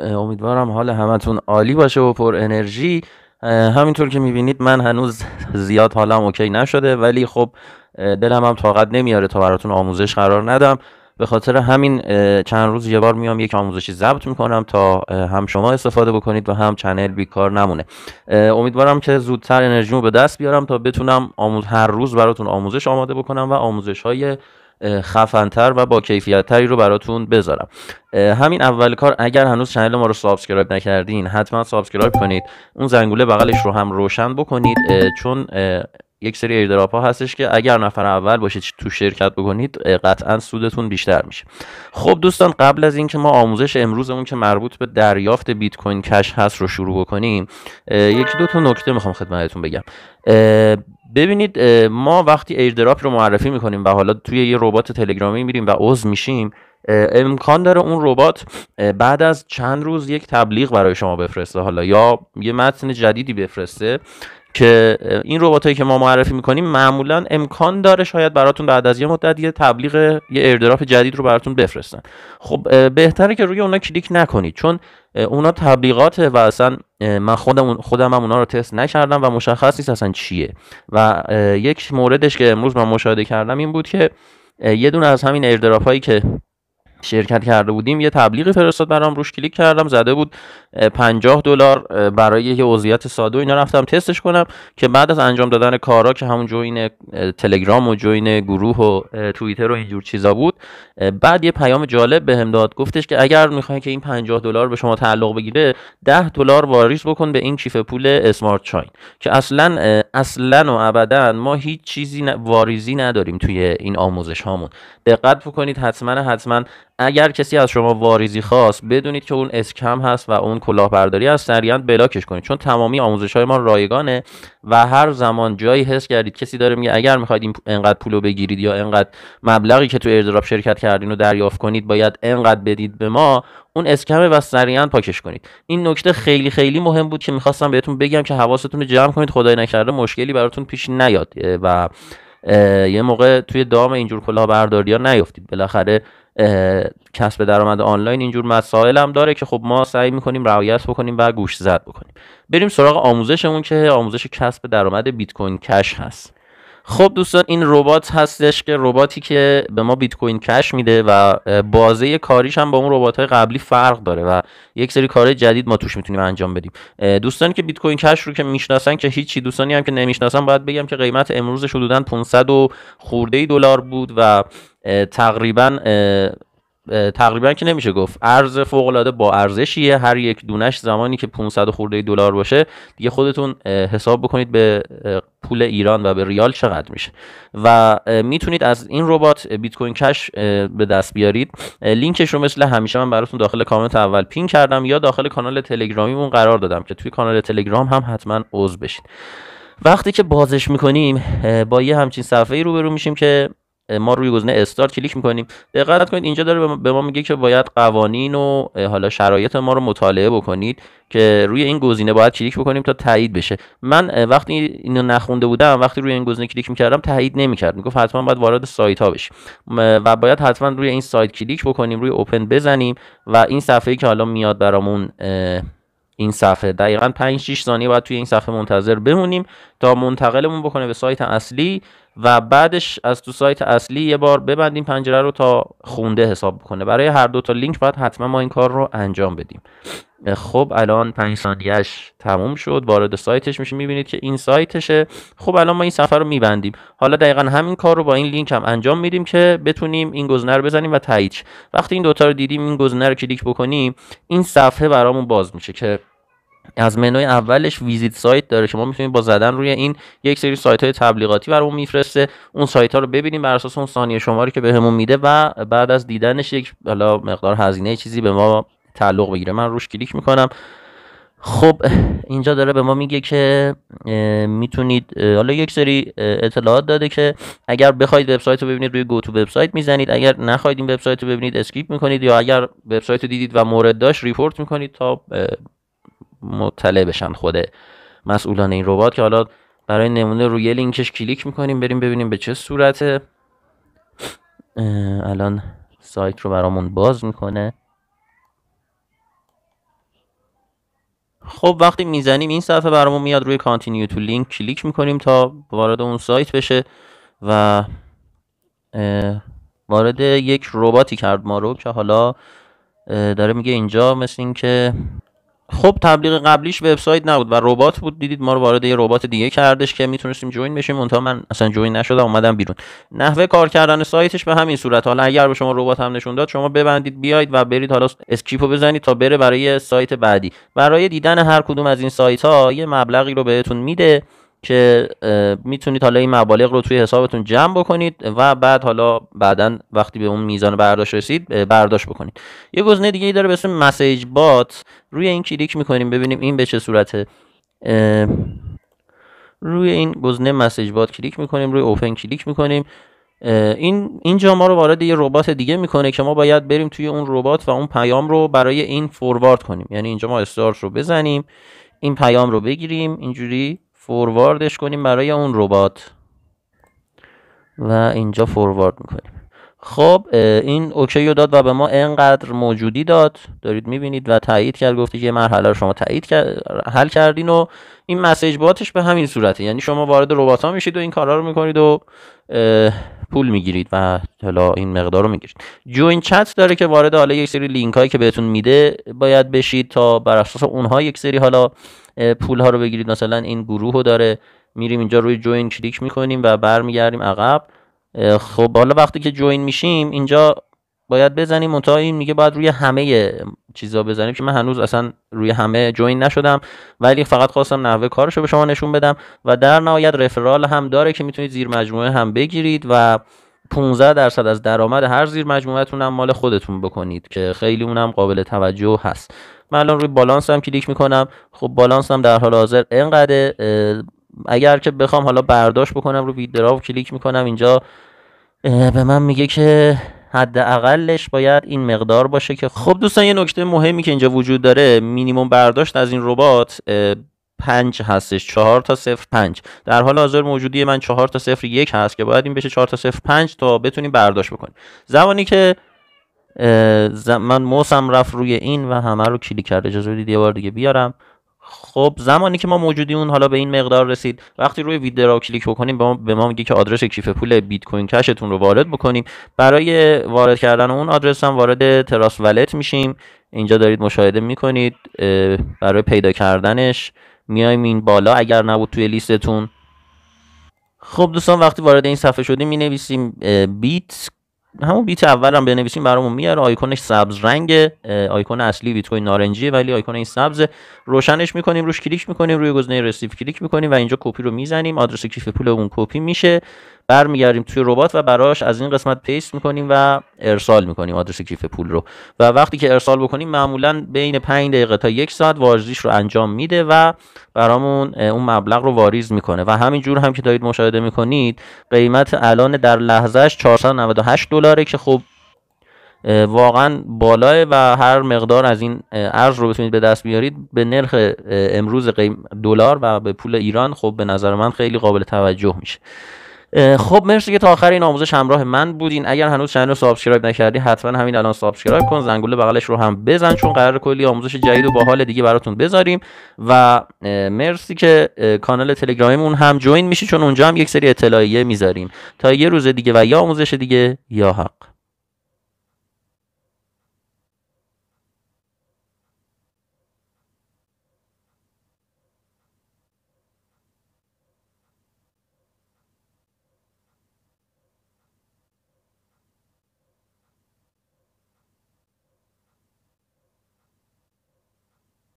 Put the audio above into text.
امیدوارم حال همتون عالی باشه و پر انرژی همینطور که میبینید من هنوز زیاد حالم اوکی نشده ولی خب دلم هم طاقت نمیاره تا براتون آموزش قرار ندم به خاطر همین چند روز یه بار میام یک آموزشی ضبط میکنم تا هم شما استفاده بکنید و هم چنل بیکار نمونه امیدوارم که زودتر انرژیمو به دست بیارم تا بتونم آموز هر روز براتون آموزش آماده بکنم و آموزش های خفنتر و با کیفیت رو براتون بذارم همین اول کار اگر هنوز چنل ما رو سابسکرایب نکردین حتما سابسکرایب کنید اون زنگوله بغلش رو هم روشن بکنید چون یک سری ایردراپ ها هستش که اگر نفر اول باشید تو شرکت بکنید قطعا سودتون بیشتر میشه خب دوستان قبل از اینکه ما آموزش امروزمون که مربوط به دریافت بیت کوین کش هست رو شروع بکنیم یکی دو تا نکته میخوام خدمتتون بگم ببینید ما وقتی ایردراپ رو معرفی میکنیم و حالا توی یه ربات تلگرامی میریم و عضو میشیم امکان داره اون ربات بعد از چند روز یک تبلیغ برای شما بفرسته حالا یا یه متن جدیدی بفرسته که این هایی که ما معرفی میکنیم معمولا امکان داره شاید براتون بعد از یه مدت یه تبلیغ یه ایردراف جدید رو براتون بفرستن خب بهتره که روی اونا کلیک نکنید چون اونا تبلیغات و اصلا من خودم خودم هم اونا رو تست نکردم و مشخص نیست اصلا چیه و یک موردش که امروز من مشاهده کردم این بود که یه دونه از همین ایردراف هایی که شرکت کرده بودیم یه تبلیغی فرستاد برام روش کلیک کردم زده بود 50 دلار برای یه عضویت ساده و اینا رفتم تستش کنم که بعد از انجام دادن کارا که همون جوین تلگرام و جوین گروه و توییتر و اینجور چیزا بود بعد یه پیام جالب بهم داد گفتش که اگر میخواین که این 50 دلار به شما تعلق بگیره 10 دلار واریز بکن به این کیف پول اسمارت چاین که اصلا اصلا و ابدا ما هیچ چیزی واریزی نداریم توی این آموزش هامون دقت بکنید حتما حتما اگر کسی از شما واریزی خواست بدونید که اون اسکم هست و اون کلاهبرداری هست سریعا بلاکش کنید چون تمامی آموزش های ما رایگانه و هر زمان جایی حس کردید کسی داره میگه اگر میخواید این انقدر پولو بگیرید یا انقدر مبلغی که تو ایردراپ شرکت کردین رو دریافت کنید باید انقدر بدید به ما اون اسکم و سریعا پاکش کنید این نکته خیلی خیلی مهم بود که میخواستم بهتون بگم که حواستون رو جمع کنید خدای نکرده مشکلی براتون پیش نیاد و یه موقع توی دام اینجور کلاهبرداری ها نیفتید بالاخره کسب درآمد آنلاین اینجور مسائل هم داره که خب ما سعی میکنیم رعایت بکنیم و گوش زد بکنیم بریم سراغ آموزشمون که آموزش کسب درآمد بیت کوین کش هست خب دوستان این ربات هستش که رباتی که به ما بیت کوین کش میده و بازه کاریش هم با اون ربات های قبلی فرق داره و یک سری کارهای جدید ما توش میتونیم انجام بدیم دوستانی که بیت کوین کش رو که میشناسن که هیچی دوستانی هم که نمیشناسن باید بگم که قیمت امروزش حدودا 500 و خورده دلار بود و تقریبا تقریبا که نمیشه گفت ارز فوق العاده با ارزشیه هر یک دونش زمانی که 500 خورده دلار باشه دیگه خودتون حساب بکنید به پول ایران و به ریال چقدر میشه و میتونید از این ربات بیت کوین کش به دست بیارید لینکش رو مثل همیشه من براتون داخل کامنت اول پین کردم یا داخل کانال تلگرامیمون قرار دادم که توی کانال تلگرام هم حتما عضو بشین وقتی که بازش میکنیم با یه همچین صفحه ای روبرو میشیم که ما روی گزینه استارت کلیک میکنیم دقت کنید اینجا داره به ما میگه که باید قوانین و حالا شرایط ما رو مطالعه بکنید که روی این گزینه باید کلیک بکنیم تا تایید بشه من وقتی اینو نخونده بودم وقتی روی این گزینه کلیک میکردم تایید نمیکرد میگفت حتما باید وارد سایت ها بشیم و باید حتما روی این سایت کلیک بکنیم روی اوپن بزنیم و این صفحه که حالا میاد برامون این صفحه دقیقا 5 6 ثانیه باید توی این صفحه منتظر بمونیم تا منتقلمون بکنه به سایت اصلی و بعدش از تو سایت اصلی یه بار ببندیم پنجره رو تا خونده حساب کنه برای هر دو تا لینک باید حتما ما این کار رو انجام بدیم خب الان 5 ثانیهش تموم شد وارد سایتش میشه میبینید که این سایتشه خب الان ما این صفحه رو میبندیم حالا دقیقا همین کار رو با این لینک هم انجام میدیم که بتونیم این گزینه رو بزنیم و تایید وقتی این دوتا رو دیدیم این گزینه رو کلیک بکنیم این صفحه برامون باز میشه که از منوی اولش ویزیت سایت داره شما میتونید با زدن روی این یک سری سایت های تبلیغاتی برامون میفرسته اون سایت ها رو ببینیم بر اساس اون ثانیه شماری که بهمون به میده و بعد از دیدنش یک حالا مقدار هزینه چیزی به ما تعلق بگیره من روش کلیک میکنم خب اینجا داره به ما میگه که میتونید حالا یک سری اطلاعات داده که اگر بخواید وبسایت رو ببینید روی گو تو وبسایت میزنید اگر نخواید این وبسایت رو ببینید اسکیپ میکنید یا اگر وبسایت رو دیدید و مورد داشت ریپورت میکنید تا مطلع بشن خود مسئولان این ربات که حالا برای نمونه روی لینکش کلیک میکنیم بریم ببینیم به چه صورته الان سایت رو برامون باز میکنه خب وقتی میزنیم این صفحه برامون میاد روی continue to لینک کلیک میکنیم تا وارد اون سایت بشه و وارد یک رباتی کرد ما رو که حالا داره میگه اینجا مثل اینکه خب تبلیغ قبلیش وبسایت نبود و ربات بود دیدید ما رو وارد یه ربات دیگه کردش که میتونستیم جوین بشیم منتها من اصلا جوین نشدم اومدم بیرون نحوه کار کردن سایتش به همین صورت حالا اگر به شما ربات هم نشون داد شما ببندید بیاید و برید حالا اسکیپو بزنید تا بره برای سایت بعدی برای دیدن هر کدوم از این سایت ها یه مبلغی رو بهتون میده که میتونید حالا این مبالغ رو توی حسابتون جمع بکنید و بعد حالا بعدا وقتی به اون میزان برداشت رسید برداشت بکنید یه گزینه دیگه ای داره به اسم مسیج بات روی این کلیک میکنیم ببینیم این به چه صورته روی این گزینه مسیج بات کلیک میکنیم روی اوپن کلیک میکنیم این اینجا ما رو وارد یه ربات دیگه میکنه که ما باید بریم توی اون ربات و اون پیام رو برای این فوروارد کنیم یعنی اینجا ما استارت رو بزنیم این پیام رو بگیریم اینجوری فورواردش کنیم برای اون ربات و اینجا فوروارد میکنیم خب این اوکی رو داد و به ما انقدر موجودی داد دارید میبینید و تایید کرد گفتی که مرحله رو شما تایید حل کردین و این مسیج باتش به همین صورته یعنی شما وارد ربات ها میشید و این کارا رو میکنید و پول میگیرید و حالا این مقدار رو میگیرید جوین چت داره که وارد حالا یک سری لینک هایی که بهتون میده باید بشید تا بر اساس اونها یک سری حالا پول ها رو بگیرید مثلا این گروه رو داره میریم اینجا روی جوین کلیک میکنیم و برمیگردیم عقب خب حالا وقتی که جوین میشیم اینجا باید بزنیم منتها این میگه باید روی همه چیزا بزنیم که من هنوز اصلا روی همه جوین نشدم ولی فقط خواستم نحوه کارشو به شما نشون بدم و در نهایت رفرال هم داره که میتونید زیر مجموعه هم بگیرید و 15 درصد از درآمد هر زیر مجموعتون هم مال خودتون بکنید که خیلی اونم قابل توجه هست من الان روی بالانس هم کلیک میکنم خب بالانس هم در حال حاضر انقدر اگر که بخوام حالا برداشت بکنم رو ویدراو کلیک میکنم اینجا به من میگه که حداقلش باید این مقدار باشه که خب دوستان یه نکته مهمی که اینجا وجود داره مینیمم برداشت از این ربات پنج هستش چهار تا صفر پنج در حال حاضر موجودی من چهار تا صفر یک هست که باید این بشه چهار تا صفر پنج تا بتونیم برداشت بکنیم زمانی که من موسم رفت روی این و همه رو کلیک کرده اجازه بدید یه بار دیگه بیارم خب زمانی که ما موجودی اون حالا به این مقدار رسید وقتی روی ویدرا کلیک بکنیم به ما, به ما میگه که آدرس کیف پول بیت کوین کشتون رو وارد بکنیم برای وارد کردن اون آدرس هم وارد تراس ولت میشیم اینجا دارید مشاهده میکنید برای پیدا کردنش میایم این بالا اگر نبود توی لیستتون خب دوستان وقتی وارد این صفحه شدیم می نویسیم بیت همون بیت اول هم بنویسیم برامون میاره آیکونش سبز رنگه آیکون اصلی بیت کوین نارنجیه ولی آیکون این سبز روشنش میکنیم روش کلیک میکنیم روی گزینه رسیو کلیک میکنیم و اینجا کپی رو میزنیم آدرس کیف پول اون کپی میشه برمیگردیم توی ربات و براش از این قسمت پیست میکنیم و ارسال میکنیم آدرس کیف پول رو و وقتی که ارسال بکنیم معمولا بین 5 دقیقه تا یک ساعت واریزش رو انجام میده و برامون اون مبلغ رو واریز میکنه و همینجور هم که دارید مشاهده میکنید قیمت الان در لحظهش 498 دلاره که خب واقعا بالاه و هر مقدار از این ارز رو بتونید به دست بیارید به نرخ امروز دلار و به پول ایران خب به نظر من خیلی قابل توجه میشه خب مرسی که تا آخر این آموزش همراه من بودین اگر هنوز چنل رو سابسکرایب نکردی حتما همین الان سابسکرایب کن زنگوله بغلش رو هم بزن چون قرار کلی آموزش جدید و باحال دیگه براتون بذاریم و مرسی که کانال تلگرامیمون هم جوین میشی چون اونجا هم یک سری اطلاعیه میذاریم تا یه روز دیگه و یا آموزش دیگه یا حق